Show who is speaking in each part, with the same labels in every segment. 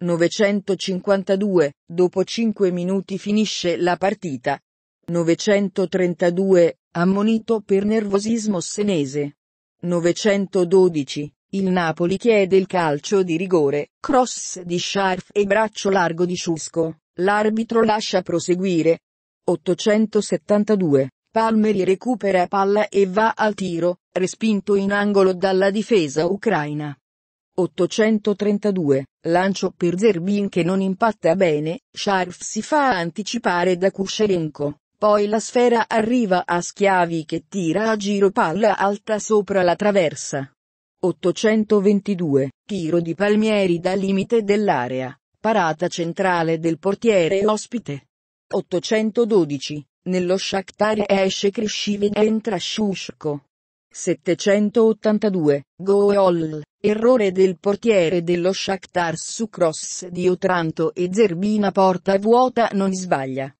Speaker 1: 952, dopo 5 minuti finisce la partita. 932, ammonito per nervosismo senese. 912, il Napoli chiede il calcio di rigore, cross di Scharf e braccio largo di Ciusco, l'arbitro lascia proseguire. 872, Palmeri recupera palla e va al tiro, respinto in angolo dalla difesa ucraina. 832, lancio per Zerbin che non impatta bene, Sharf si fa anticipare da Kusherenko, poi la sfera arriva a Schiavi che tira a giro palla alta sopra la traversa. 822, tiro di Palmieri da limite dell'area, parata centrale del portiere ospite. 812, nello Shakhtar esce Krishiv Krishiven entra Shushko. 782, goal, errore del portiere dello Shakhtar su cross di Otranto e Zerbina porta vuota non sbaglia.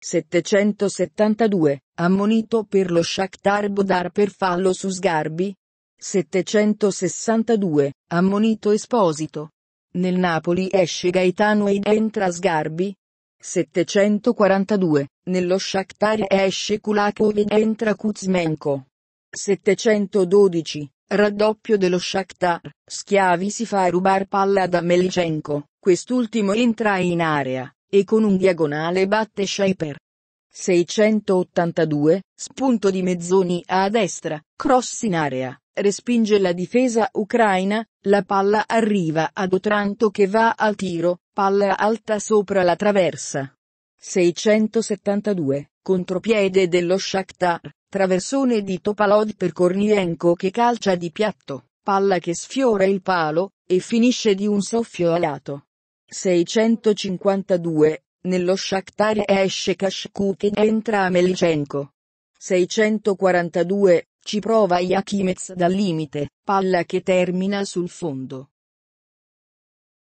Speaker 1: 772, ammonito per lo Shakhtar Bodar per fallo su Sgarbi. 762, ammonito Esposito. Nel Napoli esce Gaetano ed entra Sgarbi. 742, nello Shakhtar esce Kulakov ed entra Kuzmenko. 712, raddoppio dello Shakhtar, Schiavi si fa rubar palla da Melichenko, quest'ultimo entra in area, e con un diagonale batte Shaper. 682, spunto di Mezzoni a destra, cross in area, respinge la difesa ucraina, la palla arriva ad Otranto che va al tiro, palla alta sopra la traversa. 672, contropiede dello Shakhtar, Traversone di Topalod per Kornienko che calcia di piatto, palla che sfiora il palo, e finisce di un soffio alato. 652, nello Shakhtar esce Kashkukin e entra a Melicenko. 642, ci prova Yakimez dal limite, palla che termina sul fondo.